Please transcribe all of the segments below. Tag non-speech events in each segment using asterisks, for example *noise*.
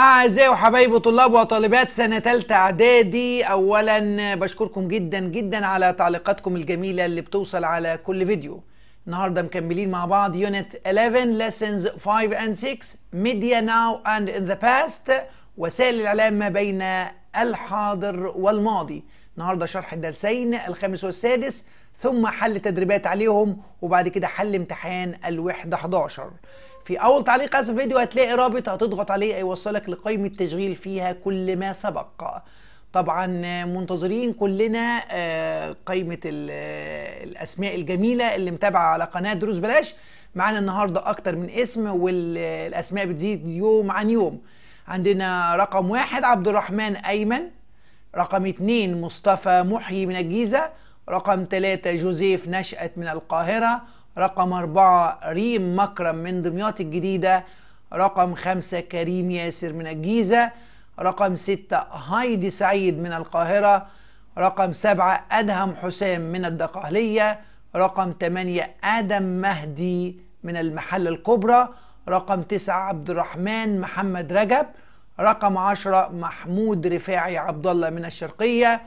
أعزائي وحبايبي طلاب وطالبات سنة تالتة إعدادي أولا بشكركم جدا جدا على تعليقاتكم الجميلة اللي بتوصل على كل فيديو النهاردة مكملين مع بعض يونت 11 lessons 5 and 6 media now and in the past وسائل الإعلام ما بين الحاضر والماضي النهاردة شرح الدرسين الخامس والسادس ثم حل تدريبات عليهم وبعد كده حل امتحان الوحدة 11 في اول تعليق على الفيديو هتلاقي رابط هتضغط عليه هيوصلك لقائمه تشغيل فيها كل ما سبق طبعا منتظرين كلنا آه، قائمه آه، الاسماء الجميله اللي متابعه على قناه دروس بلاش معانا النهارده اكتر من اسم والاسماء بتزيد يوم عن يوم عندنا رقم واحد عبد الرحمن ايمن رقم اتنين مصطفى محيي من الجيزه رقم ثلاثة جوزيف نشأت من القاهرة رقم أربعة ريم مكرم من دمياط الجديدة رقم خمسة كريم ياسر من الجيزة رقم ستة هايدي سعيد من القاهرة رقم سبعة أدهم حسام من الدقهلية رقم تمانية آدم مهدي من المحل الكبرى رقم تسعة عبد الرحمن محمد رجب رقم عشرة محمود رفاعي عبد الله من الشرقية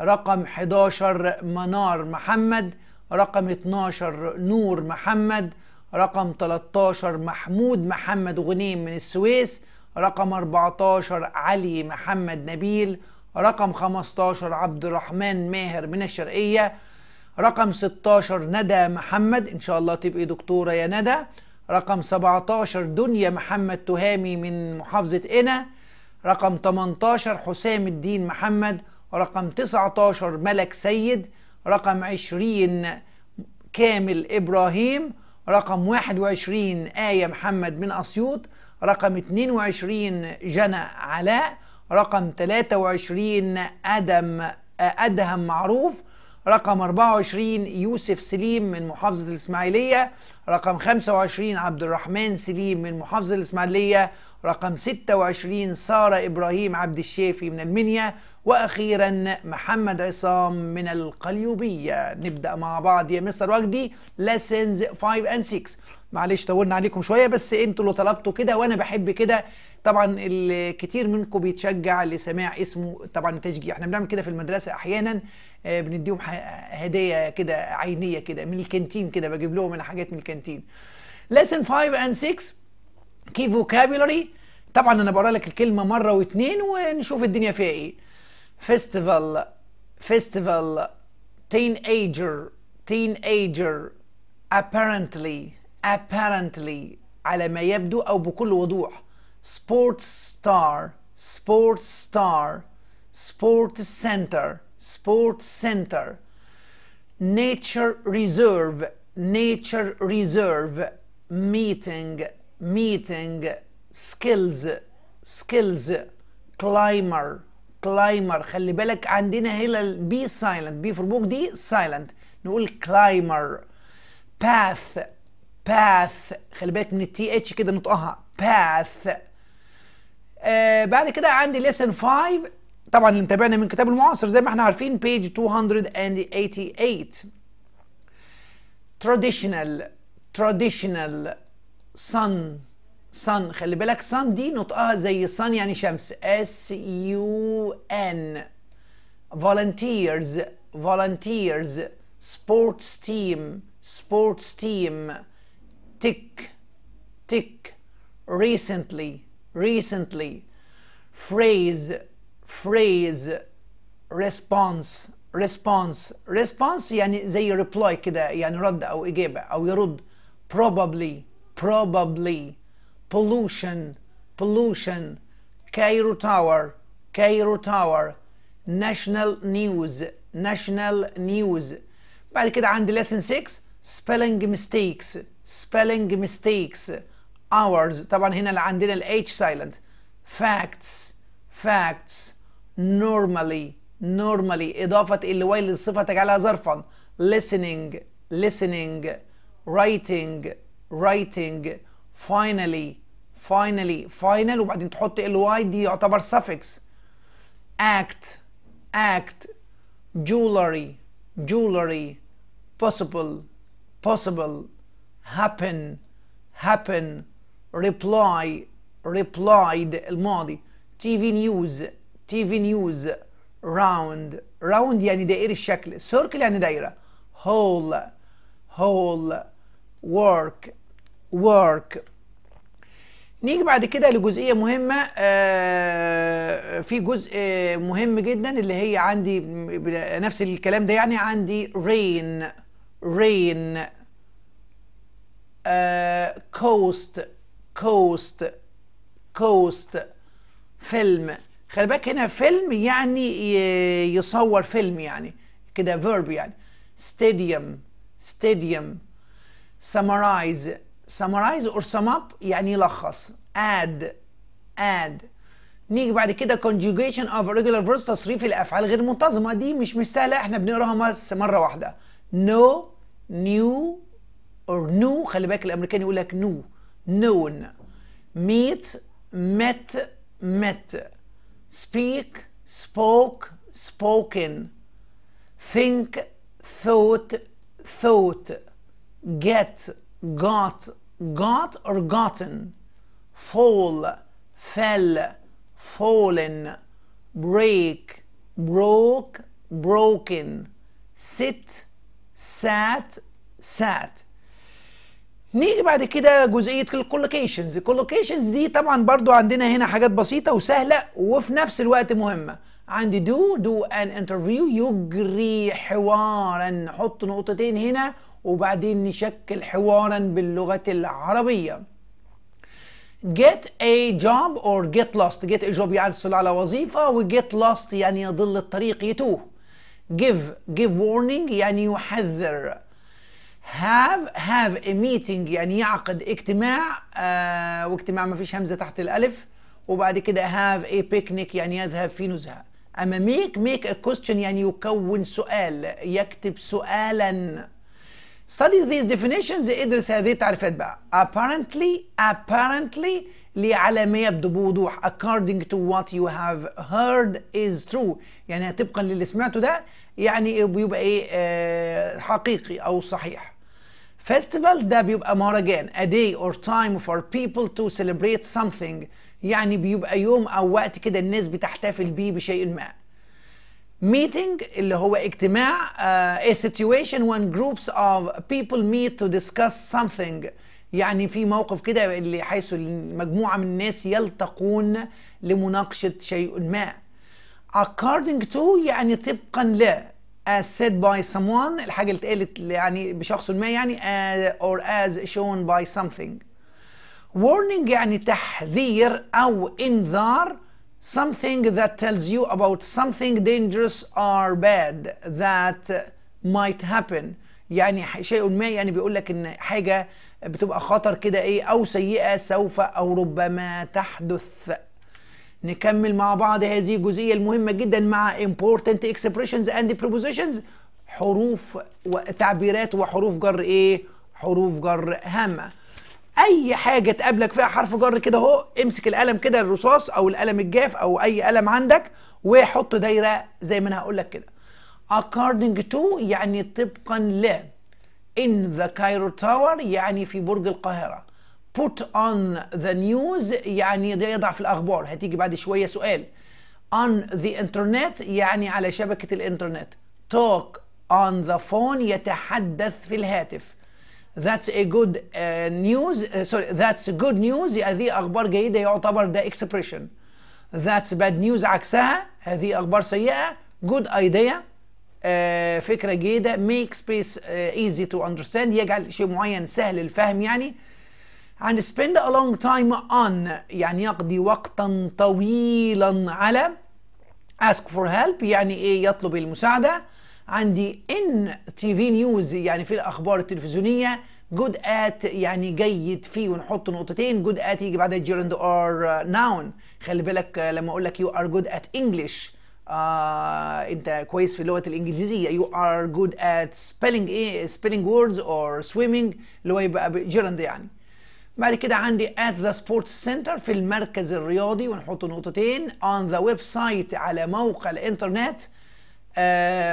رقم 11 منار محمد رقم 12 نور محمد رقم 13 محمود محمد غنيم من السويس رقم 14 علي محمد نبيل رقم 15 عبد الرحمن ماهر من الشرقية رقم 16 ندى محمد إن شاء الله تبقي دكتورة يا ندى رقم 17 دنيا محمد تهامي من محافظة إنا رقم 18 حسام الدين محمد رقم 19 ملك سيد رقم 20 كامل إبراهيم رقم 21 آية محمد من أسيوط رقم 22 جنى علاء رقم 23 أدم آه، أدهم معروف رقم 24 يوسف سليم من محافظة الإسماعيلية رقم 25 عبد الرحمن سليم من محافظة الإسماعيلية رقم 26 سارة إبراهيم عبد الشافي من المنيا واخيرا محمد عصام من القليوبيه نبدا مع بعض يا مستر وجدي لسنز 5 اند 6 معلش طولنا عليكم شويه بس انتوا اللي طلبتوا كده وانا بحب كده طبعا الكثير منكم بيتشجع لسماع اسمه طبعا تشجيع احنا بنعمل كده في المدرسه احيانا آه، بنديهم هديه كده عينيه كده من الكانتين كده بجيب لهم انا حاجات من الكانتين lesson 5 and 6 key vocabulary طبعا انا بقرا لك الكلمه مره واثنين ونشوف الدنيا فيها ايه festival festival teenager teenager apparently apparently على ما يبدو أو بكل وضوح sports star sports star sports center sports center nature reserve nature reserve meeting meeting skills skills climber كلايمر خلي بالك عندنا هنا البي سايلنت بي فور بوك دي سايلنت نقول كلايمر باث باث خلي بالك من التي اتش كده نطقها باث آه، بعد كده عندي ليسن 5 طبعا اللي متابعنا من كتاب المعاصر زي ما احنا عارفين بيج 288 traditional traditional sun sun خلي بالك sun دي نطقها زي sun يعني شمس s u n volunteers volunteers sports team sports team tick tick recently recently phrase phrase response response response يعني زي reply كده يعني رد او اجابه او يرد probably probably pollution, pollution, Cairo Tower, Cairo Tower, national news, national news. بعد كده عندي lesson 6 spelling mistakes, spelling mistakes, hours. طبعا هنا اللي عندنا ال H silent. facts, facts, normally, normally. إضافة ال Y للصفة تجعلها ظرفا. listening, listening, writing, writing. finally finally final وبعدين تحط ly دي يعتبر suffix act act jewelry jewelry possible possible happen happen reply replied الماضي TV news TV news round round يعني دائري الشكل circle يعني دايرة whole whole work work نيجي بعد كده لجزئيه مهمه آه، في جزء مهم جدا اللي هي عندي نفس الكلام ده يعني عندي rain rain آه، coast coast coast فيلم خلي بالك هنا فيلم يعني يصور فيلم يعني كده verb يعني stadium stadium summarize summarize or sum up يعني يلخص add add نيجي بعد كده conjugation of irregular verbs تصريف الافعال غير منتظمه دي مش مش سهله احنا بنقراها بس مره واحده no new or new خلي بالك الامريكان يقول لك new known meet met met speak spoke spoken think thought thought get got got or gotten fall fell fallen break broke broken sit sat sat نيجي بعد كده جزئيه الكولوكيشنز الكولوكيشنز دي طبعا برضو عندنا هنا حاجات بسيطه وسهله وفي نفس الوقت مهمه عندي دو دو ان انترفيو يجري حوارا نحط نقطتين هنا وبعدين نشكل حوارا باللغة العربية get a job or get lost get a job يعني يحصل على وظيفة و get lost يعني يضل الطريق يتوه give give warning يعني يحذر have have a meeting يعني يعقد اجتماع آه واجتماع ما فيش همزة تحت الألف وبعد كده have a picnic يعني يذهب في نزهة أما make make a question يعني يكون سؤال يكتب سؤالا study these definitions ادرس هذه التعريفات بقى apparently apparently اللي يبدو بوضوح according to what you have heard is true يعني طبقا للي سمعته ده يعني بيبقى ايه آه، حقيقي او صحيح festival ده بيبقى مهرجان a day or time for people to celebrate something يعني بيبقى يوم او وقت كده الناس بتحتفل بيه بشيء ما meeting اللي هو اجتماع uh, a situation when groups of people meet to discuss something يعني في موقف كده اللي حيث مجموعة من الناس يلتقون لمناقشة شيء ما according to يعني طبقا لا as said by someone الحاجة اللي اتقالت يعني بشخص ما يعني as آه، or as shown by something warning يعني تحذير أو إنذار something that tells you about something dangerous or bad that might happen يعني شيء ما يعني بيقول لك ان حاجه بتبقى خطر كده ايه او سيئه سوف او ربما تحدث نكمل مع بعض هذه الجزئيه المهمه جدا مع important expressions and prepositions حروف وتعبيرات وحروف جر ايه حروف جر هامه اي حاجه تقابلك فيها حرف جر كده اهو امسك القلم كده الرصاص او القلم الجاف او اي قلم عندك وحط دايره زي ما انا هقول لك كده according to يعني طبقا ل in the Cairo Tower يعني في برج القاهره put on the news يعني ده يضع في الاخبار هتيجي بعد شويه سؤال on the internet يعني على شبكه الانترنت talk on the phone يتحدث في الهاتف That's a uh, news. Uh, sorry, that's good news. هذه اخبار جيده يعتبر ده expression. That's bad news عكسها هذه اخبار سيئه Good ايديا Uh, فكره جيده space uh, easy to understand. يجعل شيء معين سهل الفهم يعني and spend a long time on يعني يقضي وقتا طويلا على ask for help يعني ايه يطلب المساعده عندي ان تي في نيوز يعني في الاخبار التلفزيونيه جود ات يعني جيد فيه ونحط نقطتين جود ات يجي بعدها جيرند ار ناون خلي بالك آه، لما اقول لك يو ار جود ات انجلش انت كويس في اللغه الانجليزيه يو ار جود ات سبيلنج ايه سبيلنج ووردز اور سويمنج اللي هو يبقى جيرند يعني بعد كده عندي at the sports center في المركز الرياضي ونحط نقطتين on the website على موقع الانترنت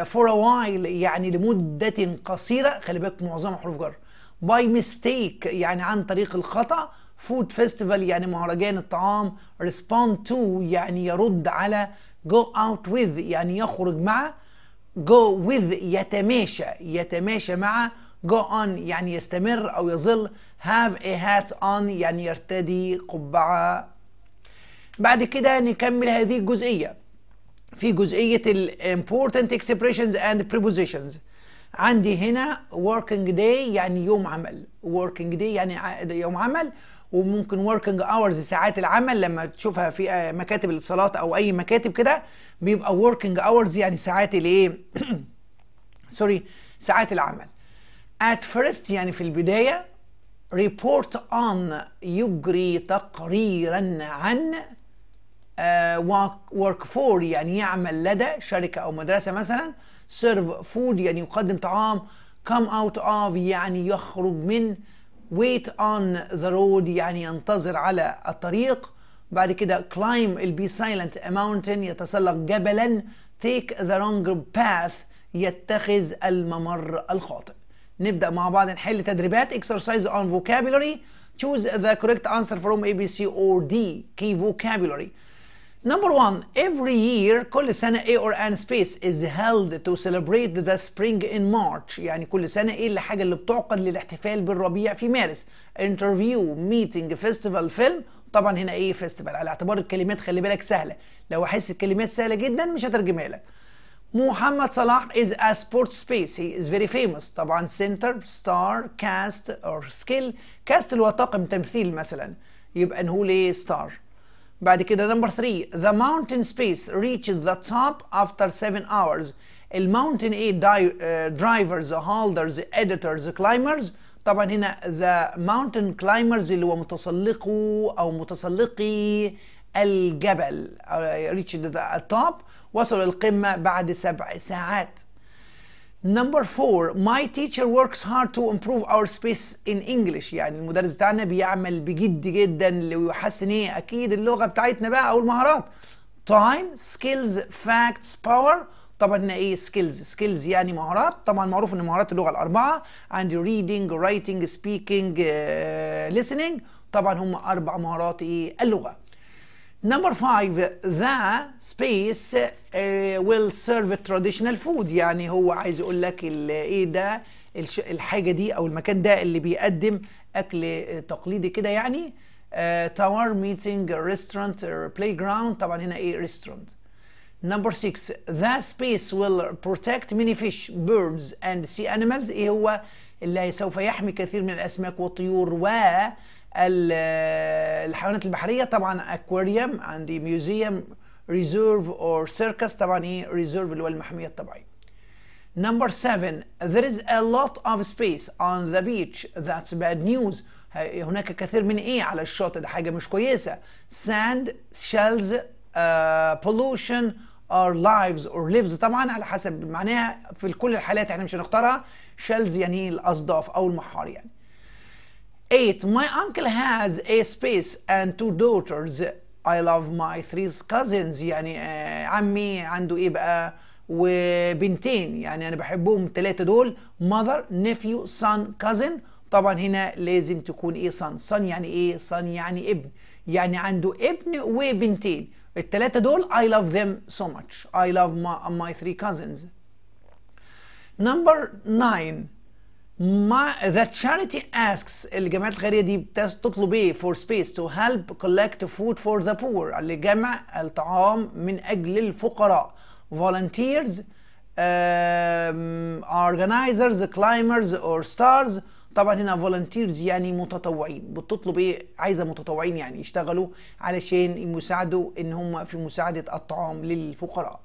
فور ا وايل يعني لمده قصيره خلي بالك معظمها حروف جر باي ميستيك يعني عن طريق الخطا فود فيستيفال يعني مهرجان الطعام ريسبوند تو يعني يرد على جو اوت وذ يعني يخرج مع جو وذ يتماشى يتماشى مع جو اون يعني يستمر او يظل هاف ا هات اون يعني يرتدي قبعه بعد كده نكمل هذه الجزئيه في جزئيه important اكسبريشنز اند prepositions عندي هنا working day يعني يوم عمل working day يعني يوم عمل وممكن working hours ساعات العمل لما تشوفها في آه، مكاتب الاتصالات او اي مكاتب كده بيبقى working hours يعني ساعات الايه سوري *coughs* ساعات العمل at first يعني في البدايه report on يجري تقريرا عن ورك آه، فور يعني يعمل لدى شركة أو مدرسة مثلا سيرف فود يعني يقدم طعام come out of يعني يخرج من wait on the road يعني ينتظر على الطريق بعد كده climb be silent a mountain يتسلق جبلا take the wrong path يتخذ الممر الخاطئ نبدأ مع بعض نحل تدريبات exercise on vocabulary choose the correct answer from A B C or D key vocabulary Number one, every year كل سنة A or N Space is held to celebrate the spring in March يعني كل سنة ايه الحاجة اللي بتعقد للاحتفال بالربيع في مارس interview, meeting, festival, film طبعا هنا ايه festival على اعتبار الكلمات خلي بالك سهلة لو احس الكلمات سهلة جدا مش هترجمها لك محمد صلاح is a sports space he is very famous طبعا center, star, cast or skill cast اللي هو طاقم تمثيل مثلا يبقى نقول ايه star بعد كده نمبر 3 the mountain space reaches the top after 7 hours الماونتن ايه درايفرز هولدرز اديتورز كلايمرز طبعا هنا ذا ماونتن كلايمرز اللي هو متسلقو او متسلقي الجبل ريتش توب وصلوا القمه بعد سبع ساعات Number four, my teacher works hard to improve our space in English يعني المدرس بتاعنا بيعمل بجد جدا ويحسن ايه اكيد اللغة بتاعتنا بقى او المهارات time, skills, facts, power طبعا ايه سكيلز سكيلز يعني مهارات طبعا معروف ان مهارات اللغه الاربعه عندي ريدنج رايتنج سبيكنج listening طبعا هم اربع مهارات ايه اللغه Number five, the space uh, will serve traditional food يعني هو عايز يقول لك ايه ده الحاجة دي أو المكان ده اللي بيقدم أكل تقليدي كده يعني tower meeting restaurant بلاي جراوند طبعا هنا ايه restaurant. Number six, the space will protect many fish, birds and sea animals. إيه هو اللي سوف يحمي كثير من الأسماك والطيور و آه، الحيوانات البحريه طبعا اكواريوم عندي ميوزيوم ريزيرف اور سيركس طبعا ايه ريزيرف اللي هو المحميه الطبيعيه نمبر 7 there is a lot of space on the beach. That's bad news. هناك كثير من ايه على الشاطئ ده حاجة مش كويسة. Sand, shells, uh, pollution, our lives or lives طبعا على حسب معناها في كل الحالات احنا مش هنختارها. shells يعني الأصداف أو المحار يعني. 8. My uncle has a space and two daughters. I love my three cousins يعني عمي عنده إيه بقى وبنتين يعني أنا بحبهم الثلاثة دول mother, nephew, son, cousin طبعا هنا لازم تكون إيه son son يعني إيه son يعني ابن يعني عنده ابن وبنتين الثلاثة دول I love them so much I love my, my three cousins Number 9 My, the charity asks الجمعيات الخيريه دي بتطلب ايه for space to help collect food for the poor لجمع الطعام من اجل الفقراء volunteers um, organizers climbers or stars طبعا هنا volunteers يعني متطوعين بتطلب ايه عايزه متطوعين يعني يشتغلوا علشان يساعدوا ان هم في مساعده الطعام للفقراء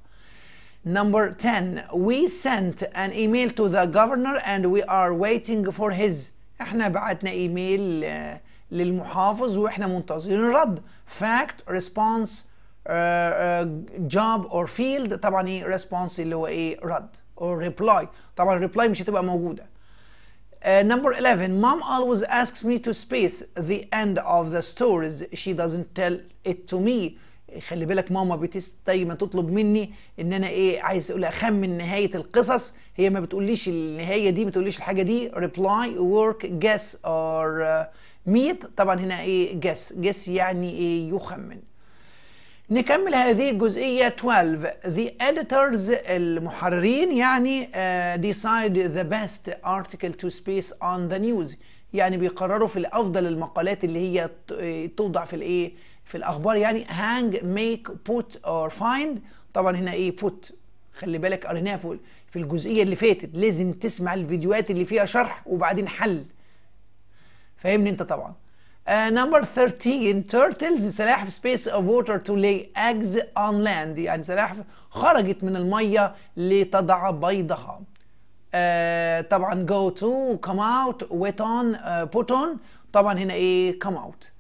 Number 10, we sent an email to the governor and we are waiting for his احنا بعتنا ايميل uh, للمحافظ واحنا منتظرين الرد fact response uh, uh, job or field طبعا ايه response اللي هو ايه رد or reply طبعا reply مش هتبقى موجودة. uh, number 11 mom always asks me to space the end of the stories she doesn't tell it to me خلي بالك ماما طيب ما تطلب مني ان انا ايه عايز اقول اخمن نهايه القصص هي ما بتقوليش النهايه دي ما بتقوليش الحاجه دي ريبلاي ورك جاس اور ميت طبعا هنا ايه جاس جاس يعني ايه يخمن نكمل هذه الجزئية 12 The editors المحررين يعني uh, decide the best article to space on the news يعني بيقرروا في الأفضل المقالات اللي هي توضع في الايه في الاخبار يعني هانج ميك بوت اور فايند طبعا هنا ايه بوت خلي بالك قريناها في الجزئيه اللي فاتت لازم تسمع الفيديوهات اللي فيها شرح وبعدين حل فاهمني انت طبعا نمبر uh, 13 تيرتلز سلاحف سبيس اوف ووتر تو لي اجز اون لاند يعني سلاحف خرجت من الميه لتضع بيضها uh, طبعا جو تو كم اوت ويت اون بوت اون طبعا هنا ايه كم اوت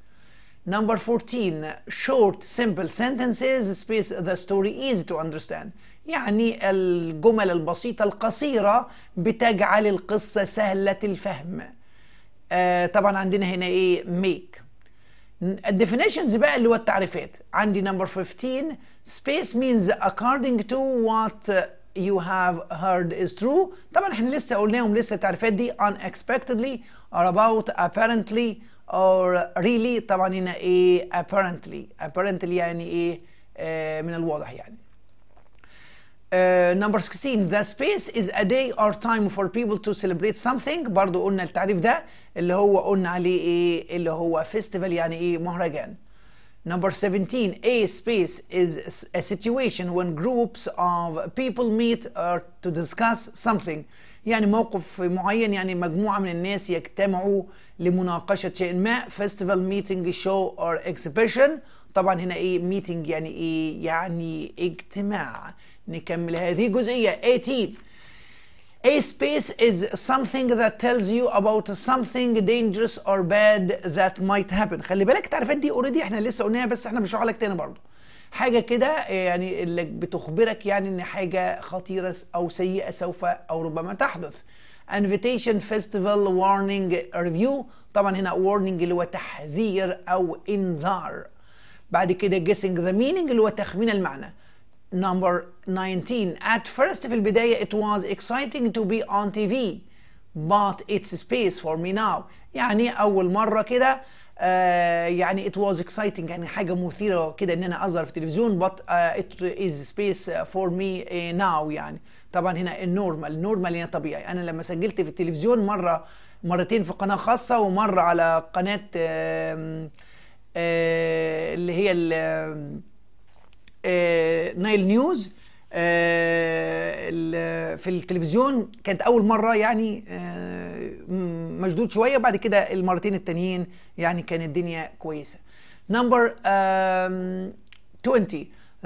Number 14 short simple sentences space the story easy to understand يعني الجمل البسيطة القصيرة بتجعل القصة سهلة الفهم آه طبعا عندنا هنا ايه make definitions بقى اللي هو التعريفات عندي number 15 space means according to what you have heard is true طبعا احنا لسه قلناهم لسه التعريفات دي unexpectedly are about apparently or really طبعا هنا ايه apparently apparently يعني ايه آه من الواضح يعني Uh, number 16 the space is a day or time for people to celebrate something برضو قلنا التعريف ده اللي هو قلنا عليه ايه اللي هو festival يعني ايه مهرجان Number 17, a space is a situation when groups of people meet or to discuss something. يعني موقف معين يعني مجموعة من الناس يجتمعوا لمناقشة شيء ما فيستيفال ميتينج شو اور اكسبيشن طبعا هنا ايه ميتينج يعني ايه يعني اجتماع نكمل هذه الجزئية 18 A space is something that tells you about something dangerous or bad that might happen خلي بالك التعريفات دي اوريدي احنا لسه قلناها بس احنا بنشرحها لك تاني برضه حاجه كده يعني اللي بتخبرك يعني ان حاجه خطيره او سيئه سوف او ربما تحدث انفيتيشن فيستيفال warning ريفيو طبعا هنا warning اللي هو تحذير او انذار بعد كده guessing the meaning اللي هو تخمين المعنى number 19 at first في البداية it was exciting to be on TV but it's space for me now يعني أول مرة كده آه، يعني ات واز اكسايتنج يعني حاجه مثيره كده ان انا اظهر في التلفزيون بت ات از سبيس فور مي ناو يعني طبعا هنا النورمال النورمال هنا طبيعي انا لما سجلت في التلفزيون مره مرتين في قناه خاصه ومره على قناه آه آه اللي هي آه، نايل نيوز آه، في التلفزيون كانت اول مره يعني آه، مشدود شويه بعد كده المرتين التانيين يعني كانت الدنيا كويسه نمبر 20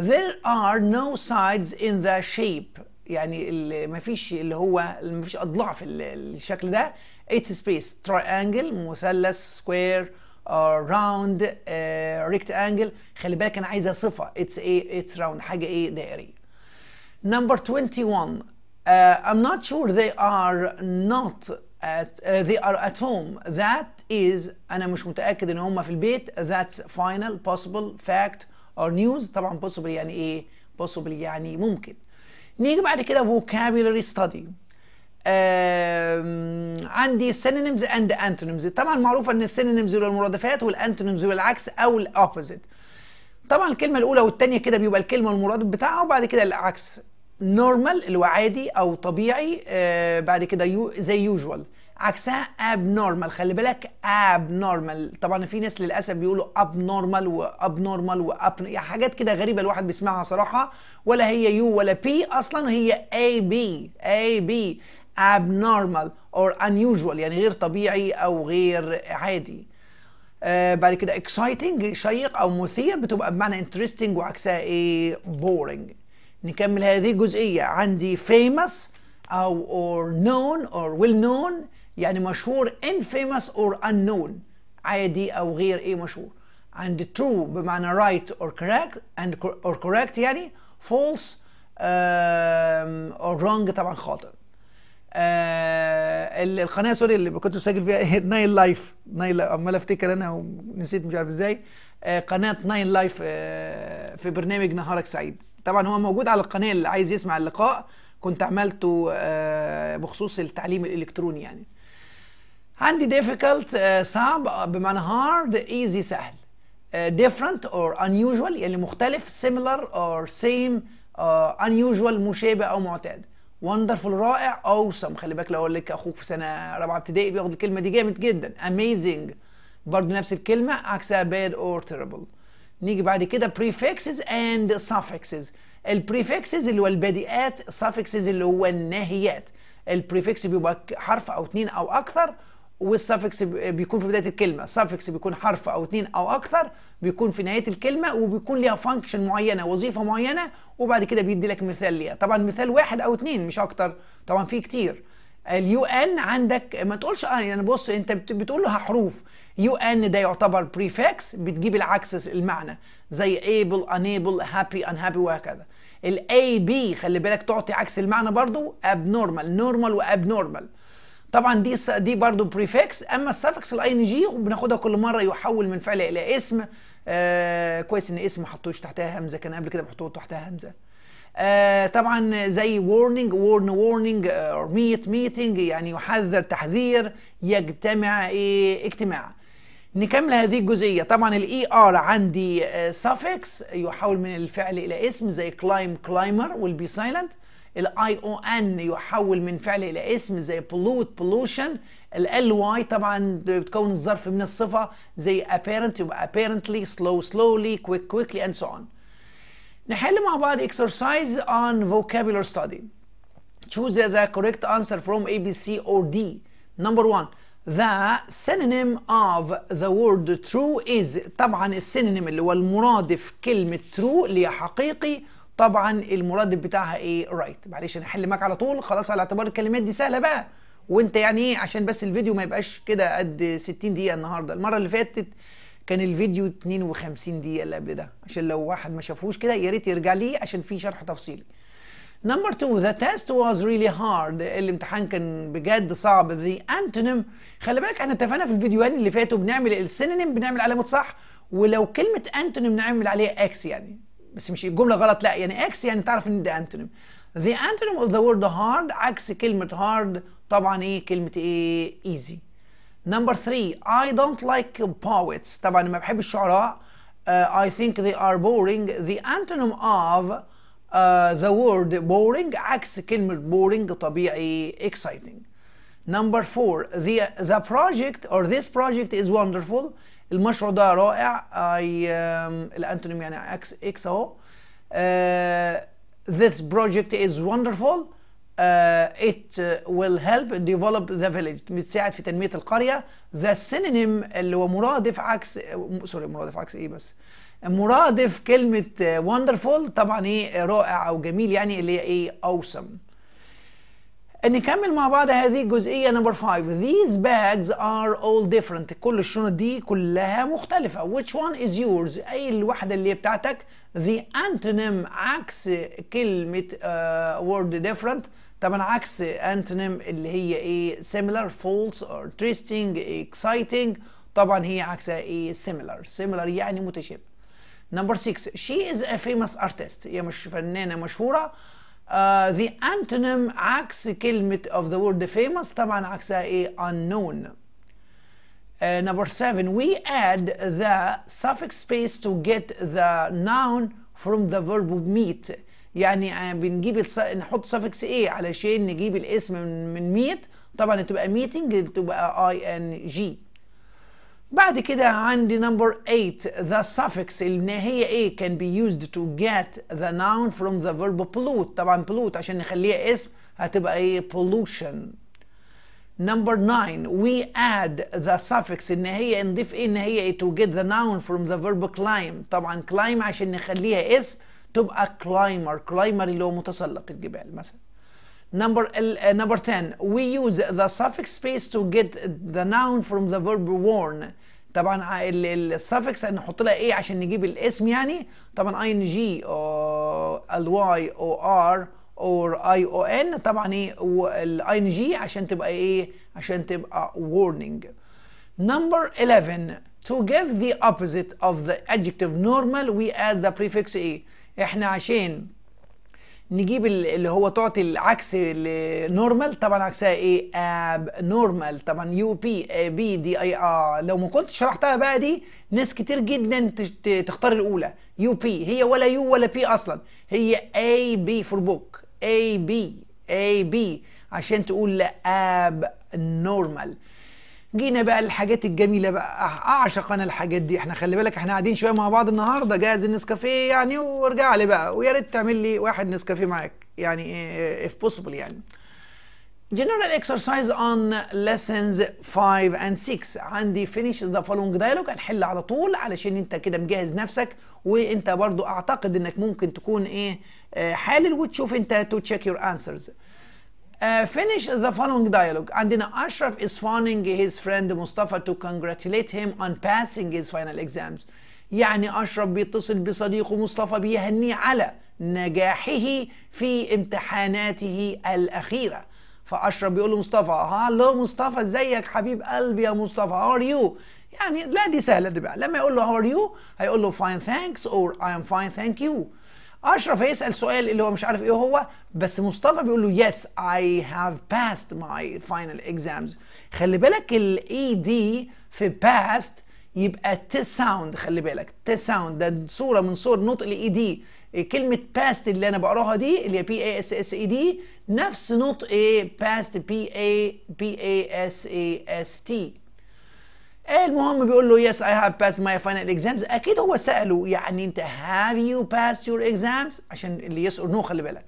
there are no sides in the shape يعني ما فيش اللي هو ما فيش اضلاع في الشكل ده it's space triangle مثلث square راوند آه، uh, rectangle خلي بالك انا عايزه صفه اتس ايه اتس راوند حاجه ايه دائريه Number 21. Uh, I'm not sure they are not at uh, they are at home. That is أنا مش متأكد إن هم في البيت. That's final possible fact or news. طبعا possible يعني إيه؟ possible يعني ممكن. نيجي بعد كده vocabulary study. Uh, عندي synonyms and antonyms طبعا معروفه ان synonyms المرادفات والantonyms هو العكس او الاوبوزيت طبعا الكلمه الاولى والثانيه كده بيبقى الكلمه المرادف بتاعها وبعد كده العكس نورمال اللي هو عادي او طبيعي آه بعد كده يو زي يوجوال عكسها اب نورمال خلي بالك اب نورمال طبعا في ناس للاسف بيقولوا اب نورمال واب نورمال واب يعني حاجات كده غريبه الواحد بيسمعها صراحه ولا هي يو ولا بي اصلا هي اي بي اي بي اب نورمال اور unusual يعني غير طبيعي او غير عادي آه بعد كده exciting شيق او مثير بتبقى بمعنى interesting وعكسها ايه boring نكمل هذه الجزئية عندي famous أو or known or well known يعني مشهور infamous or unknown عادي أو غير إيه مشهور عندي true بمعنى right or correct and or correct يعني false um, or wrong طبعا خاطئ آه القناه سوري اللي كنت مسجل فيها ناين لايف ناين عمال افتكر انا ونسيت مش عارف ازاي آه قناه ناين لايف آه في برنامج نهارك سعيد طبعا هو موجود على القناه اللي عايز يسمع اللقاء كنت عملته آه، بخصوص التعليم الالكتروني يعني عندي difficult آه، صعب بمعنى hard easy سهل آه، different or unusual يعني مختلف similar or same uh, unusual مشابه او معتاد wonderful رائع awesome خلي بالك لو اقول لك اخوك في سنه رابعه ابتدائي بياخد الكلمه دي جامد جدا amazing برضه نفس الكلمه عكسها bad or terrible نيجي بعد كده prefixes and suffixes البريفكسز اللي هو البادئات suffixes اللي هو الناهيات البريفكس بيبقى حرف او اتنين او اكثر والسافكس بيكون في بدايه الكلمه السافكس بيكون حرف او اتنين او اكثر بيكون في نهايه الكلمه وبيكون ليها فانكشن معينه وظيفه معينه وبعد كده بيدي لك مثال ليها طبعا مثال واحد او اتنين مش اكتر طبعا في كتير اليو ان عندك ما تقولش اه يعني بص انت بتقول لها حروف يو ان ده يعتبر بريفكس بتجيب العكس المعنى زي انيبل هابي ان هابي وهكذا الاي بي خلي بالك تعطي عكس المعنى برضو نورمال واب وابنورمال طبعا دي دي برضو بريفكس اما السفكس الاي ان جي بناخدها كل مره يحول من فعل الى اسم آه كويس ان اسم ما حطوش تحتها همزه كان قبل كده بحطوه تحتها همزه آه طبعا زي warning warn warning آه، meet meeting يعني يحذر تحذير يجتمع ايه اجتماع نكمل هذه الجزئيه طبعا الاي ار e عندي آه، suffix يحول من الفعل الى اسم زي climb climber will be silent الاي او ان يحول من فعل الى اسم زي pollute pollution ال واي طبعا بتكون الظرف من الصفه زي apparent يبقى apparently slow slowly quick quickly and so on نحل مع بعض exercise on vocabulary study choose the correct answer from A, B, C or D number one the synonym of the word true is طبعا السينونيم اللي هو المرادف كلمة true اللي هي حقيقي طبعا المرادف بتاعها ايه right معلش انا هحل معاك على طول خلاص على اعتبار الكلمات دي سهلة بقى وانت يعني ايه عشان بس الفيديو ما يبقاش كده قد 60 دقيقة النهاردة المرة اللي فاتت كان الفيديو 52 دقيقه اللي قبل ده عشان لو واحد ما شافوش كده يا ريت يرجع ليه عشان في شرح تفصيلي نمبر 2 ذا تيست واز ريلي هارد الامتحان كان بجد صعب. ذا انتونيم خلي بالك احنا اتفقنا في الفيديوهين اللي فاتوا بنعمل السينونيم بنعمل علامة صح ولو كلمة انتونيم نعمل عليها اكس يعني بس مش الجملة غلط لا يعني اكس يعني تعرف ان ده انتونيم The antonym of the word hard عكس كلمة hard طبعا ايه كلمة ايه easy. Number three, I don't like poets. طبعا ما بحب الشعراء. Uh, I think they are boring. The antonym of uh, the word boring عكس كلمة boring طبيعي exciting. Number four, the, the project or this project is wonderful. المشروع ده رائع. I, um, الانتونيم يعني عكس اكس اهو. Uh, this project is wonderful. Uh, it uh, will help develop the village بتساعد في تنميه القريه the synonym اللي هو مرادف عكس سوري مرادف عكس ايه بس مرادف كلمه uh, wonderful طبعا ايه رائع او جميل يعني اللي هي ايه awesome نكمل مع بعض هذه الجزئيه نمبر 5 these bags are all different كل الشنط دي كلها مختلفه which one is yours اي الواحده اللي بتاعتك the antonym عكس كلمه uh, word different طبعا عكس antonym اللي هي ايه similar false or interesting exciting طبعا هي عكسها ايه similar similar يعني متشابه نمبر 6 she is a famous artist هي مش فنانه uh, the antonym عكس كلمة of the word the famous طبعا عكسها ايه unknown uh, number seven we add the suffix space to get the noun from the verb meet يعني آه، بنجيب نحط سافكس اي علشان نجيب الاسم من ميت طبعا تبقى ميتنج تبقى اي ان جي بعد كده عندي number 8 the suffix اللي هي ايه can be used to get the noun from the verb pollute طبعا pollute عشان نخليها اسم هتبقى ايه pollution number 9 we add the suffix ان هي نضيف ايه ان هي to get the noun from the verb climb طبعا climb عشان نخليها اسم تبقى climber climber اللي هو متسلق الجبال مثلا number uh, number 10 we use the suffix space to get the noun from the verb worn طبعا suffix نحط لها ايه عشان نجيب الاسم يعني طبعا ing ان جي او ال واي او ار اور اي او طبعا ايه الاي ان عشان تبقى ايه عشان تبقى warning number 11 to give the opposite of the adjective normal we add the prefix ايه احنا عشان نجيب اللي هو تعطي العكس لنورمال طبعا عكسها ايه اب نورمال طبعا يو بي بي دي اي ار لو ما كنت شرحتها بقى دي ناس كتير جدا تختار الاولى يو بي هي ولا يو ولا بي اصلا هي اي بي فور بوك اي بي اي بي عشان تقول اب نورمال جينا بقى للحاجات الجميله بقى اعشق انا الحاجات دي احنا خلي بالك احنا قاعدين شويه مع بعض النهارده جهز النسكافيه يعني وارجع لي بقى ويا ريت تعمل لي واحد نسكافيه معاك يعني اف إيه، بوسيبل يعني General exercise on lessons 5 and 6 عندي finish the following dialogue هنحل على طول علشان انت كده مجهز نفسك وانت برضو اعتقد انك ممكن تكون ايه آه، حالل وتشوف انت to check your answers Uh, finish the following dialogue عندنا أشرف is phoning his friend مصطفى to congratulate him on passing his final exams يعني أشرف بيتصل بصديقه مصطفى بيهنيه على نجاحه في امتحاناته الأخيرة فأشرف بيقول له مصطفى هالو مصطفى ازيك حبيب قلبي يا مصطفى هاو ار يو يعني لا دي سهلة دي بقى لما يقول له هاو ار يو هيقول له fine thanks or I am fine thank you اشرف هيسال سؤال اللي هو مش عارف ايه هو بس مصطفى بيقول له يس اي هاف باست ماي فاينل اكزامز خلي بالك الاي دي e في باست يبقى ت ساوند خلي بالك ت ساوند ده صوره من صور نطق الاي دي e كلمه باست اللي انا بقراها دي اللي هي بي اي اس اس اي دي نفس نطق باست بي اي بي اي اس اي اس تي إيه المهم بيقول له يس اي هاف باس ماي فاينل اكزامز اكيد هو ساله يعني انت هاف يو باس يور اكزامز عشان اللي يسال نو خلي بالك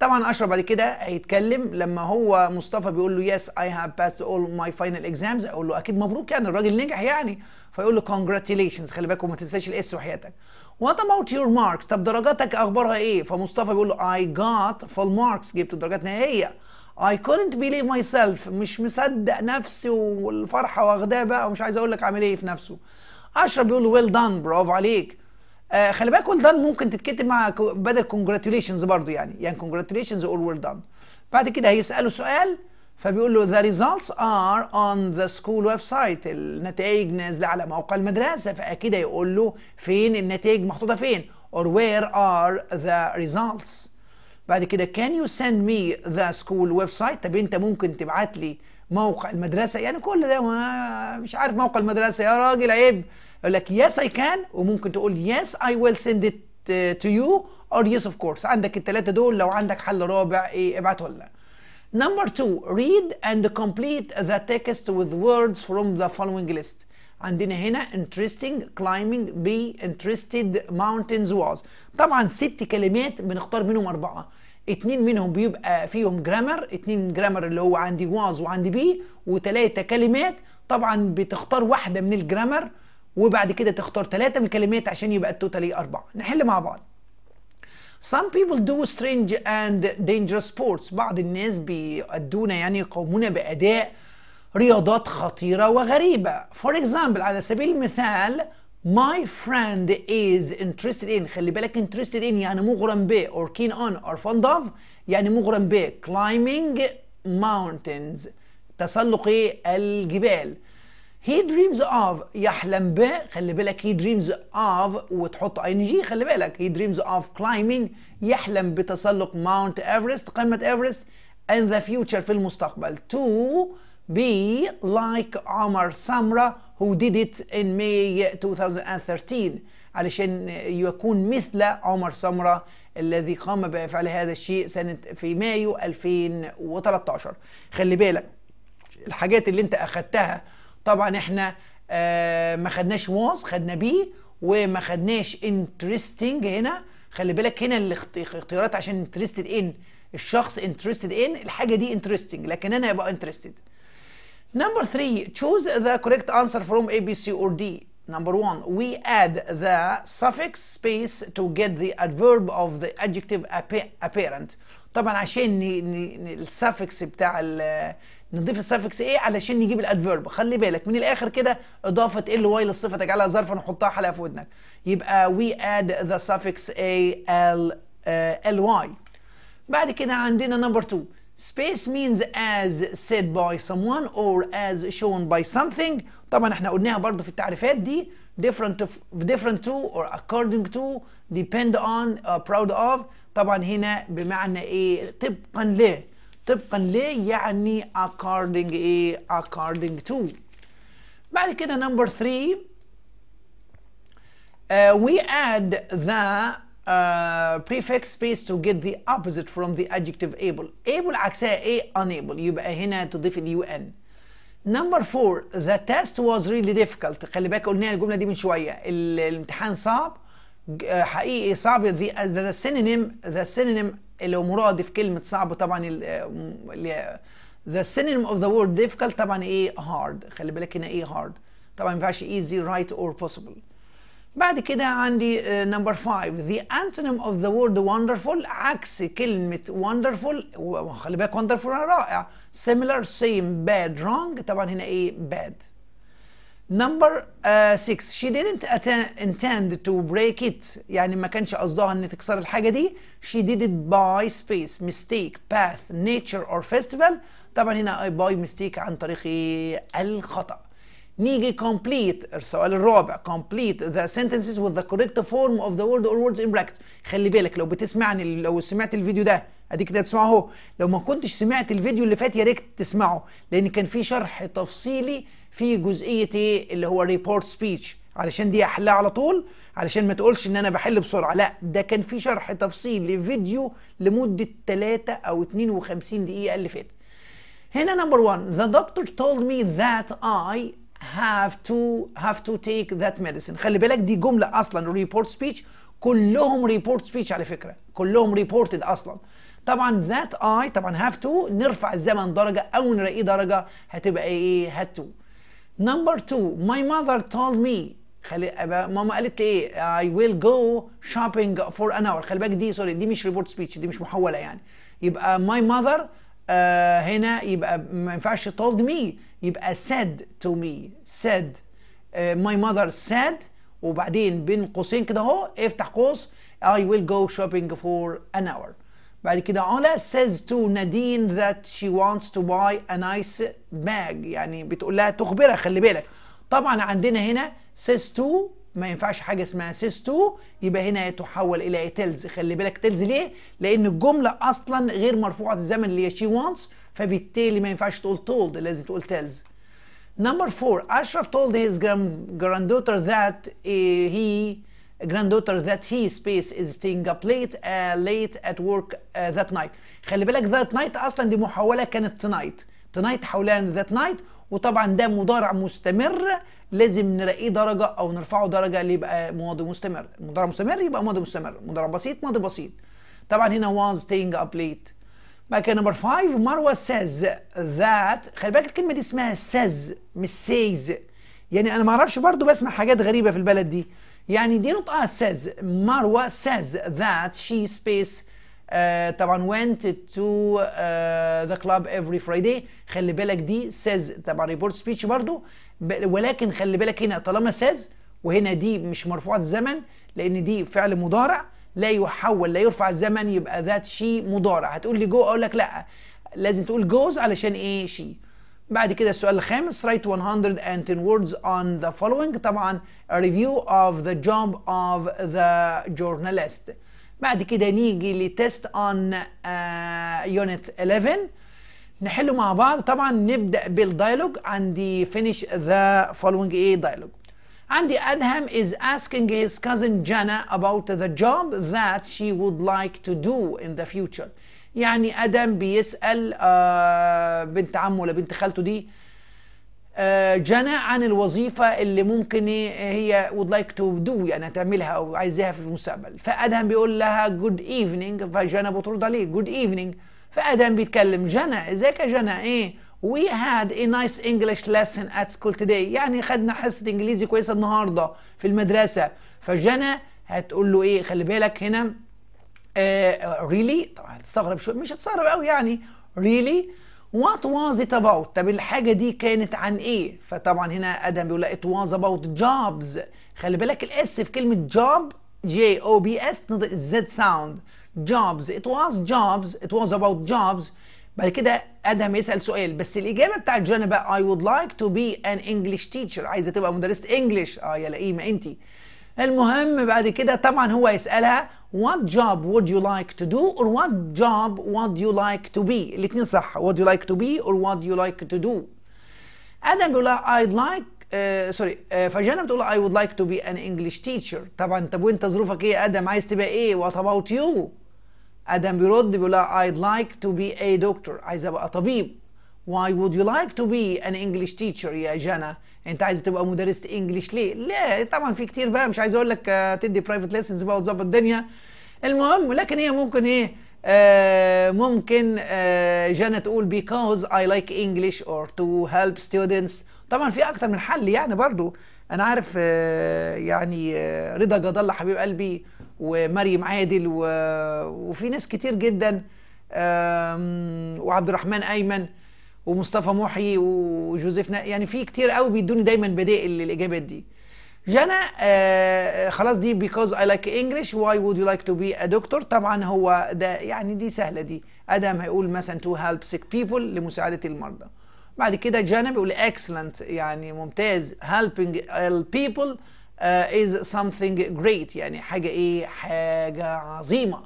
طبعا اشرف بعد كده هيتكلم لما هو مصطفى بيقول له يس اي هاف باس اول ماي فاينل اكزامز اقول له اكيد مبروك يعني الراجل نجح يعني فيقول له كونجراتيليشنز خلي بالك وما تنساش الاس وحياتك وات اباوت يور ماركس طب درجاتك اخبارها ايه فمصطفى بيقول له اي جات فول ماركس جبت الدرجات نهائيه I couldn't believe myself مش مصدق نفسي والفرحه واخداه بقى ومش عايز اقول لك عامل ايه في نفسه اشرف بيقول ويل دان برافو عليك آه خلي بالك ويل دان ممكن تتكتب مع بدل كونجراتيوليشنز برضه يعني يعني كونجراتيوليشنز اور ويل دان بعد كده هيساله سؤال فبيقول له the results are on the school website النتائج نازله على موقع المدرسه فاكيد هيقول له فين النتائج محطوطه فين or where are the results بعد كده كان يو سند مي ذا سكول ويب سايت طب انت ممكن تبعت لي موقع المدرسه يعني كل ده ما مش عارف موقع المدرسه يا راجل عيب يقول لك يس اي كان وممكن تقول يس اي ويل سند ات تو يو اور يس اوف كورس عندك الثلاثه دول لو عندك حل رابع ايه ابعته لنا نمبر 2 read and complete the text with words from the following list. عندنا هنا interesting climbing be interested mountains was طبعا ست كلمات بنختار منهم اربعه اتنين منهم بيبقى فيهم جرامر اتنين جرامر اللي هو عندي واز وعندي بي وتلاتة كلمات طبعا بتختار واحده من الجرامر وبعد كده تختار تلاتة من الكلمات عشان يبقى التوتالي أربعة نحل مع بعض Some people do strange and dangerous sports بعض الناس بيأدونا يعني يقومون بأداء رياضات خطيرة وغريبة for example على سبيل المثال My friend is interested in خلي بالك interested in يعني مغرم به or keen on or fond of يعني مغرم به climbing mountains تسلق الجبال He dreams of يحلم به خلي بالك he dreams of وتحط ing خلي بالك he dreams of climbing يحلم بتسلق mount everest قمة everest in the future في المستقبل to be like Omar Samra who did it in May 2013 علشان يكون مثل عمر سمرة الذي قام بفعل هذا الشيء سنة في مايو 2013 خلي بالك الحاجات اللي انت اخدتها طبعا احنا آه ما خدناش واز خدنا بي وما خدناش انترستنج هنا خلي بالك هنا الاختيارات عشان انترستد ان الشخص انترستد ان الحاجه دي انترستنج لكن انا هبقى انترستد Number three, choose the correct answer from A, B, C, or D. Number one, we add the suffix space to get the adverb of the adjective apparent. طبعا عشان السافكس بتاع ال نضيف السافكس ايه علشان نجيب ال adverb. خلي بالك من الاخر كده اضافه ال واي للصفه تجعلها ظرفا نحطها حلقه في ودنك يبقى we add the suffix a l uh, ly بعد كده عندنا number two. space means as said by someone or as shown by something طبعا احنا قلناها برضو في التعريفات دي different of, different to or according to depend on uh, proud of طبعا هنا بمعنى ايه طبقا ل طبقا ل يعني according ايه according to بعد كده number three uh, we add the prefix space to get the opposite from the adjective able able عكسها ايه unable يبقى هنا تضيف ال un number four the test was really difficult خلي بالك قلنا الجمله دي من شويه الامتحان صعب حقيقي صعب the, the synonym the synonym اللي هو مرادف كلمه صعب طبعا اللي the synonym of the word difficult طبعا ايه hard خلي بالك هنا ايه hard طبعا ما ينفعش easy right or possible بعد كده عندي نمبر 5 the antonym of the word wonderful عكس كلمة wonderful وخلي بالك wonderful رائع similar same bad wrong طبعا هنا ايه bad نمبر 6 she didn't intend to break it يعني ما كانش قصدها ان تكسر الحاجه دي she did it by space mistake path nature or festival طبعا هنا by mistake عن طريق الخطأ نيجي كومبليت السؤال الرابع كومبليت ذا سنتنسز وذ ذا كوريكت فورم اوف ذا وورد اور ووردز ان براكتس خلي بالك لو بتسمعني لو سمعت الفيديو ده اديك كده تسمعه اهو لو ما كنتش سمعت الفيديو اللي فات يا ريت تسمعه لان كان في شرح تفصيلي في جزئيه ايه اللي هو ريبورت سبيتش علشان دي احلها على طول علشان ما تقولش ان انا بحل بسرعه لا ده كان في شرح تفصيل لفيديو لمده 3 او 52 دقيقه اللي فاتت هنا نمبر 1 ذا دكتور تولد مي ذات اي have to have to take that medicine خلي بالك دي جمله اصلا ريبورت سبيتش كلهم ريبورت سبيتش على فكره كلهم ريبورتد اصلا طبعا ذات اي طبعا هاف تو نرفع الزمن درجه او نرقيه درجه هتبقى ايه هات تو نمبر two ماي ماذر تولد مي خلي ماما قالت لي ايه I will go shopping for an hour خلي بالك دي سوري دي مش ريبورت سبيتش دي مش محوله يعني يبقى ماي ماذر آه هنا يبقى ما ينفعش تولد مي يبقى said to me said uh, my mother said وبعدين بين قوسين كده اهو افتح قوس I will go shopping for an hour بعد كده علا says to نادين that she wants to buy a nice bag يعني بتقول لها تخبرها خلي بالك طبعا عندنا هنا says to ما ينفعش حاجة اسمها says to يبقى هنا تحول إلى tells خلي بالك tells ليه؟ لأن الجملة أصلا غير مرفوعة الزمن اللي هي she wants فبالتالي ما ينفعش تقول told لازم تقول tells number four Ashraf told his grand granddaughter that uh, he granddaughter that he space is staying up late uh, late at work uh, that night خلي بالك that night اصلا دي محاوله كانت tonight tonight حولها that night وطبعا ده مضارع مستمر لازم نرقيه درجه او نرفعه درجه اللي يبقى ماضي مستمر مضارع مستمر يبقى ماضي مستمر مضارع بسيط ماضي بسيط طبعا هنا was staying up late كده نمبر 5 مروه سيز ذات خلي بالك الكلمه دي اسمها سيز مش سيز يعني انا ما اعرفش برضه بسمع حاجات غريبه في البلد دي يعني دي نطقها سيز مروه سيز ذات شي سبيس طبعا went to uh, آه، كلاب club every Friday خلي بالك دي سيز طبعا ريبورت سبيتش برضه ولكن خلي بالك هنا طالما سيز وهنا دي مش مرفوعه الزمن لان دي فعل مضارع لا يحول لا يرفع الزمن يبقى ذات شيء مضارع هتقول لي جو اقول لك لا لازم تقول جوز علشان ايه شيء بعد كده السؤال الخامس write 110 words on the following طبعا a review of the job of the journalist بعد كده نيجي لتست on uh, unit 11 نحله مع بعض طبعا نبدأ بالديالوج عندي finish the following ايه dialogue Andy Adham is asking his cousin Jana about the job that she would like to do in the future. يعني ادم بيسال آه بنت عمه ولا بنت خالته دي آه جنى عن الوظيفه اللي ممكن هي would like to do يعني هتعملها او عايزاها في المستقبل فادم بيقول لها good evening فجنى بترد عليه good evening فادم بيتكلم جنى ازيك يا جنى ايه We had a nice English lesson at school today يعني خدنا حصة انجليزي كويسة النهاردة في المدرسة فجنى هتقول له ايه خلي بالك هنا uh, really طبعا هتستغرب شوية مش هتستغرب قوي يعني really What was it about؟ طب الحاجة دي كانت عن إيه؟ فطبعا هنا آدم بيقول it was about jobs. خلي بالك الإس في كلمة job J O B S نطق Z sound. jobs. It was jobs. It was about jobs. بعد كده ادهم يسال سؤال بس الاجابه بتاعت جانا بقى اي وود لايك تو بي ان انجلش تيتشر عايزه تبقى مدرسه انجلش اه يا لئيمه إيه انت المهم بعد كده طبعا هو يسالها what job would you like to do or what job would you like to be الاثنين صح would you like to be or what do you like to do ادهم بيقول لها I'd like سوري آه، آه، فجانا بتقول I would like to be an English teacher طبعا طب وانت ظروفك ايه يا ادم عايز تبقى ايه what about you ادم بيرد بيقول لها I'd like to be a doctor عايز ابقى طبيب Why would you like to be an English teacher يا جانا انت عايز تبقى مدرسة انجليش ليه لا طبعا في كتير بقى مش عايز اقول لك آه، تدي برايفت ليسنز بقى وتظبط الدنيا المهم لكن هي ممكن ايه آه ممكن آه جانا تقول because I like English or to help students طبعا في اكتر من حل يعني برضو انا عارف آه يعني آه، رضا جد الله حبيب قلبي ومريم عادل و... وفي ناس كتير جدا وعبد الرحمن ايمن ومصطفى محي وجوزيف يعني في كتير قوي بيدوني دايما بدائل للاجابات دي جانا آه خلاص دي بيكوز اي لايك انجلش واي وود يو لايك تو بي ا دكتور طبعا هو ده يعني دي سهله دي ادم هيقول مثلا تو هيلب سيك بيبل لمساعده المرضى بعد كده جانا بيقول اكسلنت يعني ممتاز ال people is something great يعني حاجة إيه؟ حاجة عظيمة.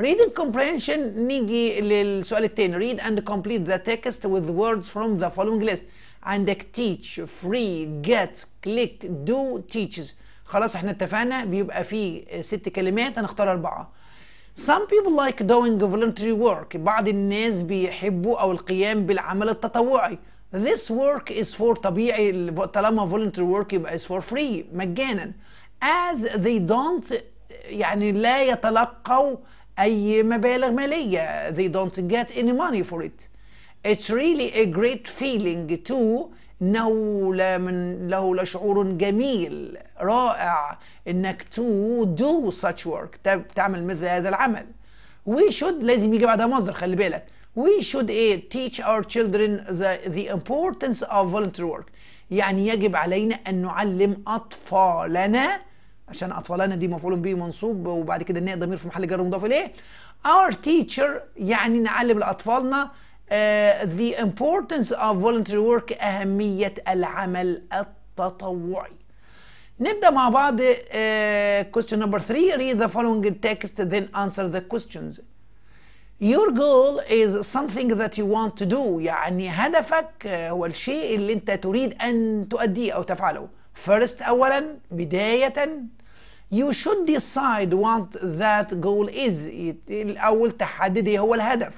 Read and comprehension نيجي للسؤال التاني read and complete the text with words from the following list عندك teach free get click do teaches خلاص احنا اتفقنا بيبقى فيه ست كلمات هنختار أربعة Some people like doing voluntary work بعض الناس بيحبوا أو القيام بالعمل التطوعي This work is for طبيعي طالما voluntary work يبقى is for free مجانا as they don't يعني لا يتلقوا أي مبالغ مالية they don't get any money for it it's really a great feeling to know من له شعور جميل رائع انك to do such work تعمل مثل هذا العمل we should لازم يجي بعدها مصدر خلي بالك we should teach our children the, the importance of voluntary work يعني يجب علينا أن نعلم أطفالنا عشان أطفالنا دي مفعول به منصوب وبعد كده النية ضمير في محل جر مضاف إليه our teacher يعني نعلم لأطفالنا uh, the importance of voluntary work أهمية العمل التطوعي نبدأ مع بعض uh, question number 3 read the following text then answer the questions Your goal is something that you want to do يعني هدفك آه، هو الشيء اللي انت تريد ان تؤديه او تفعله First اولا بداية You should decide what that goal is الأول تحدد ايه هو الهدف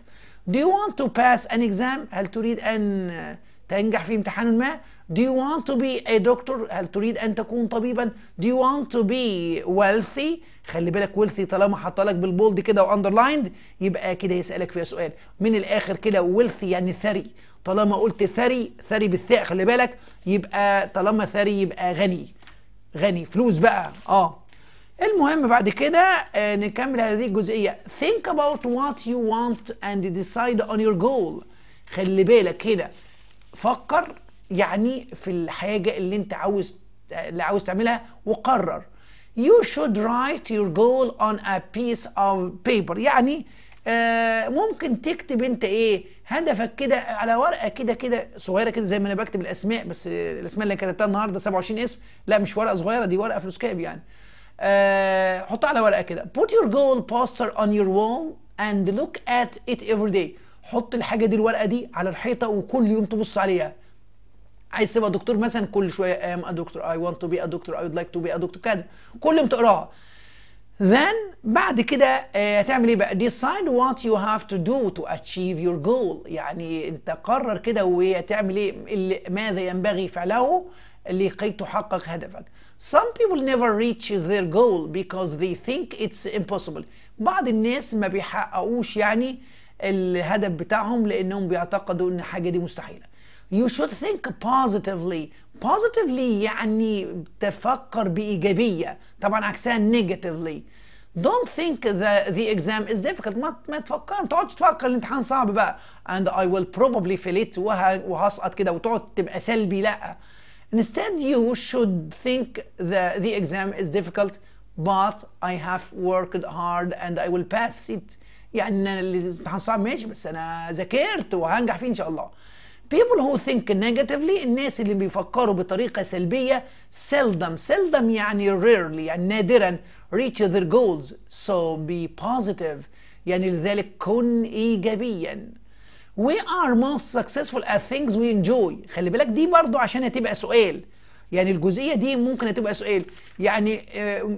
Do you want to pass an exam؟ هل تريد أن آه، تنجح في امتحان ما؟ Do you want to be a doctor? هل تريد أن تكون طبيبا؟ Do you want to be wealthy? خلي بالك wealthy طالما حاطه لك بالبولد كده واندرلايند يبقى كده يسألك فيها سؤال من الآخر كده wealthy يعني ثري طالما قلت ثري ثري بالثاء خلي بالك يبقى طالما ثري يبقى غني غني فلوس بقى اه المهم بعد كده آه، نكمل هذه الجزئية think about what you want and decide on your goal خلي بالك كده فكر يعني في الحاجه اللي انت عاوز اللي عاوز تعملها وقرر you should write your goal on a piece of paper يعني آه، ممكن تكتب انت ايه هدفك كده على ورقه كده كده صغيره كده زي ما انا بكتب الاسماء بس الاسماء اللي كتبتها النهارده 27 اسم لا مش ورقه صغيره دي ورقه فلوس كاب يعني آه حطها على ورقه كده put your goal poster on your wall and look at it every day حط الحاجه دي الورقه دي على الحيطه وكل يوم تبص عليها عايز تبقى دكتور مثلا كل شويه ام ا دكتور اي ونت تو بي ا دكتور اي وود لايك تو بي ا دكتور كده كل ما تقراها then بعد كده آه، هتعمل ايه بقى decide what you have to do to achieve your goal يعني انت قرر كده وتعمل ايه اللي ماذا ينبغي فعله لكي تحقق هدفك some people never reach their goal because they think it's impossible بعض الناس ما بيحققوش يعني الهدف بتاعهم لانهم بيعتقدوا ان حاجه دي مستحيله you should think positively positively يعني تفكر بإيجابية طبعا عكسها negatively don't think the, the exam is difficult ما, ما تفكر ما تقعدش تفكر الامتحان صعب بقى and I will probably fail it وهسقط كده وتقعد تبقى سلبي لا instead you should think the, the exam is difficult but I have worked hard and I will pass it يعني الامتحان صعب ماشي بس انا ذاكرت وهنجح فيه ان شاء الله people who think negatively الناس اللي بيفكروا بطريقة سلبية seldom seldom يعني rarely يعني نادرا reach their goals so be positive يعني لذلك كن إيجابيا we are most successful at things we enjoy خلي بالك دي برضو عشان هتبقى سؤال يعني الجزئية دي ممكن هتبقى سؤال يعني آه،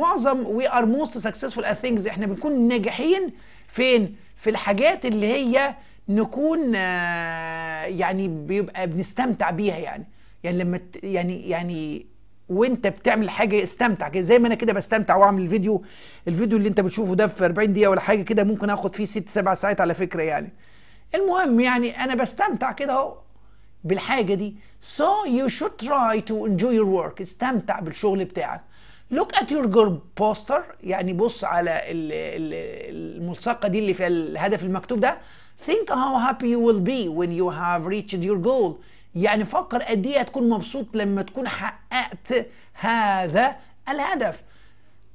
معظم we are most successful at things احنا بنكون ناجحين فين في الحاجات اللي هي نكون آه، يعني بيبقى بنستمتع بيها يعني يعني لما يعني يعني وانت بتعمل حاجه استمتع كده زي ما انا كده بستمتع واعمل الفيديو الفيديو اللي انت بتشوفه ده في 40 دقيقه ولا حاجه كده ممكن اخد فيه 6 7 ساعات على فكره يعني المهم يعني انا بستمتع كده اهو بالحاجه دي so you should try to enjoy your work استمتع بالشغل بتاعك look at your job poster يعني بص على الملصقه دي اللي فيها الهدف المكتوب ده think how happy you will be when you have reached your goal يعني فكر قد ايه هتكون مبسوط لما تكون حققت هذا الهدف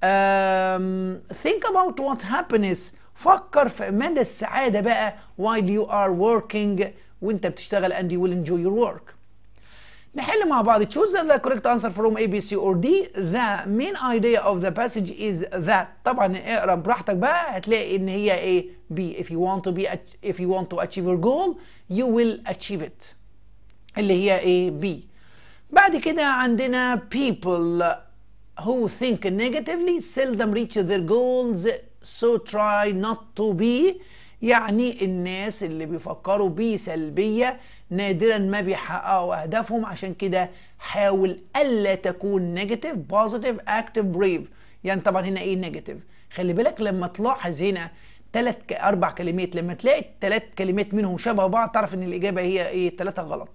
um, think about what happiness فكر في مدى السعادة بقى while you are working وانت بتشتغل and you will enjoy your work نحل مع بعض choose the correct answer from A, B, C or D the main idea of the passage is that طبعا اقرا براحتك بقى هتلاقي ان هي A, B. if you want to be if you want to achieve your goal you will achieve it اللي هي A, B. بعد كده عندنا people who think negatively seldom reach their goals so try not to be يعني الناس اللي بيفكروا بيه سلبية نادرا ما بيحققوا أهدافهم عشان كده حاول ألا تكون نيجاتيف بوزيتيف أكتف بريف يعني طبعا هنا إيه نيجاتيف خلي بالك لما تلاحظ هنا ثلاث أربع كلمات لما تلاقي ثلاث كلمات منهم شبه بعض تعرف إن الإجابة هي إيه الثلاثة غلط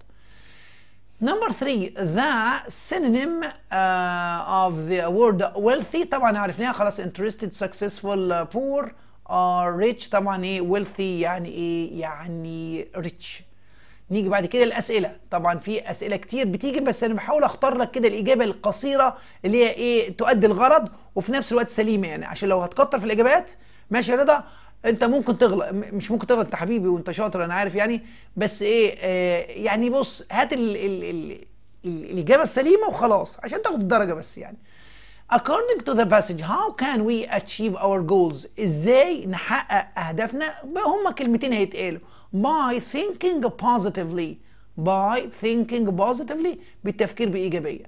نمبر 3 ذا synonym uh, of the word wealthy طبعا عرفناها خلاص interested, successful, uh, poor ريتش آه، طبعا ايه ويلثي يعني ايه يعني ريتش نيجي بعد كده الاسئله طبعا في اسئله كتير بتيجي بس انا بحاول اختار لك كده الاجابه القصيره اللي هي ايه تؤدي الغرض وفي نفس الوقت سليمه يعني عشان لو هتكتر في الاجابات ماشي يا رضا انت ممكن تغلط مش ممكن تغلط انت حبيبي وانت شاطر انا عارف يعني بس ايه آه يعني بص هات الاجابه السليمه وخلاص عشان تاخد الدرجه بس يعني according to the passage how can we achieve our goals ازاي نحقق اهدافنا هما كلمتين هيتقالوا by thinking positively by thinking positively بالتفكير بإيجابية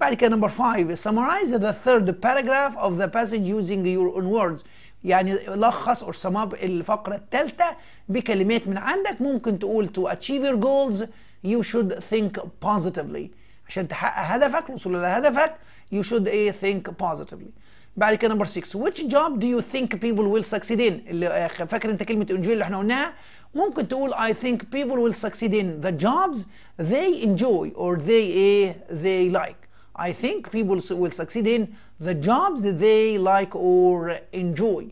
بعد كده number 5 summarize the third paragraph of the passage using your own words يعني لخص or sum up الفقرة الثالثة بكلمات من عندك ممكن تقول to achieve your goals you should think positively عشان تحقق هدفك الوصول الى هدفك you should ايه think positively بعد كده نمبر 6 which job do you think people will succeed in اللي فاكر انت كلمه انجيل اللي احنا قلناها ممكن تقول I think people will succeed in the jobs they enjoy or they ايه they like I think people will succeed in the jobs they like or enjoy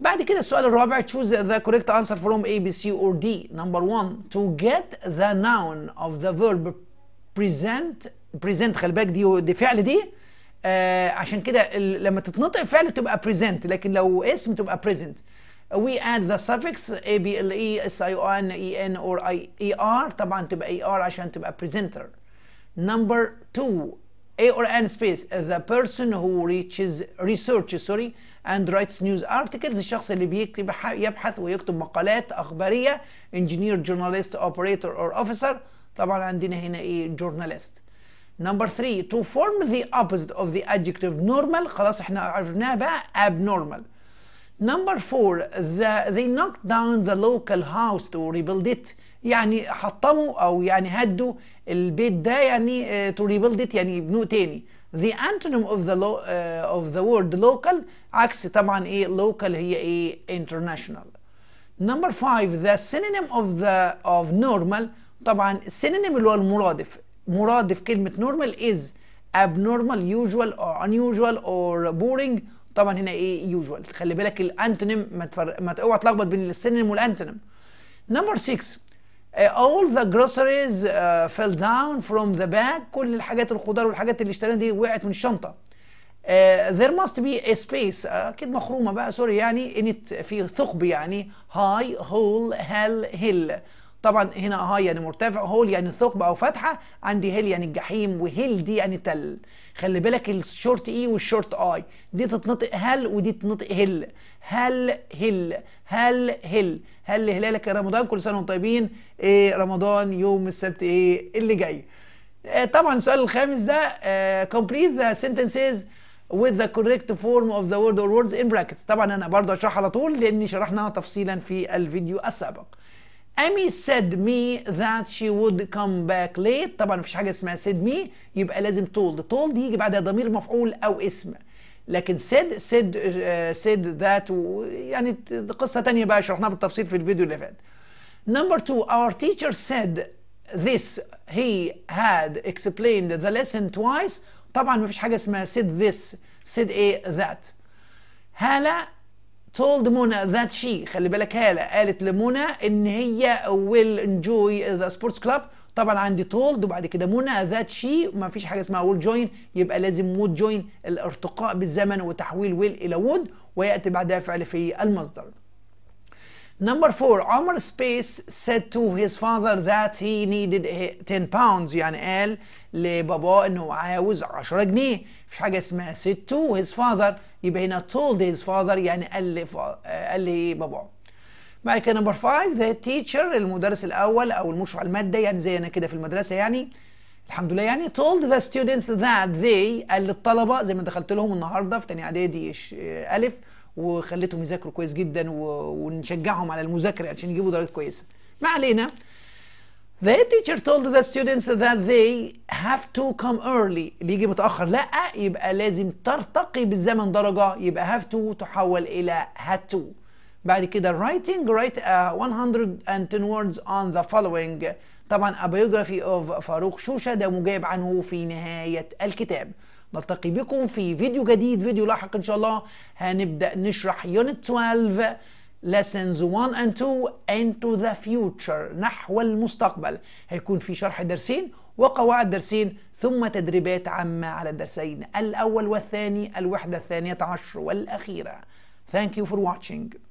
بعد كده السؤال الرابع choose the correct answer from A B C or D number 1 to get the noun of the verb present بريزنت خلي بالك دي دي فعل دي آه عشان كده لما تتنطق فعل تبقى present لكن لو اسم تبقى present we add the suffix a b l e s i o n e n or i e r طبعا تبقى e r عشان تبقى presenter number two a or n space the person who reaches research sorry and writes news articles الشخص اللي بيكتب يبحث ويكتب مقالات اخباريه engineer journalist operator or officer طبعا عندنا هنا ايه جورناليست نمبر 3 to form the opposite of the adjective normal خلاص احنا عرفناه بقى abnormal نمبر 4 the, they knocked down the local house to rebuild it يعني حطموا او يعني هدوا البيت ده يعني uh, to rebuild it يعني يبنوه تاني the antonym of the lo, uh, of the word local عكس طبعا ايه local هي ايه international number 5 the synonym of the of normal طبعا السينونيم اللي هو المرادف مرادف كلمه نورمال از abnormal usual or unusual or boring طبعا هنا ايه usual خلي بالك الانتونيم ما تفر... ما اوعى تلخبط بين السينونيم والانتونيم نمبر 6 all the groceries uh, fell down from the bag كل الحاجات الخضار والحاجات اللي اشتريناها دي وقعت من الشنطه uh, there must be a space آه، اكيد uh, مخرومه بقى سوري يعني in في ثقب يعني high hole hell hill طبعا هنا هاي آه يعني مرتفع هول يعني ثقب او فتحه عندي هيل يعني الجحيم وهيل دي يعني تل خلي بالك الشورت اي e والشورت اي دي تتنطق هل ودي تتنطق هل هل هل هل هل هل هلالك يا رمضان كل سنه وانتم طيبين إيه رمضان يوم السبت ايه اللي جاي إيه طبعا السؤال الخامس ده كومبليت ذا سنتنسز with the correct form of the word or words in brackets طبعا انا برضه هشرح على طول لاني شرحناها تفصيلا في الفيديو السابق Amy said me that she would come back late طبعا مفيش حاجة اسمها said me يبقى لازم told told يجي بعدها ضمير مفعول او اسم لكن said said uh, said that يعني قصه تانية بقى شرحناها بالتفصيل في الفيديو اللي فات Number two, our teacher said this, he had explained the lesson twice. طبعا مفيش حاجة اسمها said this, said a that. هالة told Mona that she خلي بالك هالة قالت لمنى ان هي will enjoy the sports club طبعا عندي told وبعد كده منى that she ما فيش حاجه اسمها will join يبقى لازم would join الارتقاء بالزمن وتحويل will الى would وياتي بعدها فعل في المصدر Number four, Omar Space said to his father that he needed 10 pounds يعني قال لباباه انه عاوز 10 جنيه مفيش حاجه اسمها said to his father يبقى هنا told his father يعني قال لي قال لي باباه بعد كده نمبر 5 ذا تيتشر المدرس الاول او المشرف على الماده يعني زي انا كده في المدرسه يعني الحمد لله يعني told the students that they قال للطلبه زي ما دخلت لهم النهارده في ثانيه اعدادي الف وخليتهم يذاكروا كويس جدا ونشجعهم على المذاكره عشان يجيبوا درجات كويسه ما علينا The teacher told the students that they have to come early اللي يجي متأخر لا يبقى لازم ترتقي بالزمن درجة يبقى have to تحول إلى had to بعد كده writing write uh, a 110 words on the following طبعا a biography of فاروق شوشة ده مجاب عنه في نهاية الكتاب نلتقي بكم في فيديو جديد فيديو لاحق ان شاء الله هنبدا نشرح يونت 12 lessons 1 and 2 into the future نحو المستقبل هيكون في شرح درسين وقواعد درسين ثم تدريبات عامة على الدرسين الأول والثاني الوحدة الثانية عشر والأخيرة Thank you for watching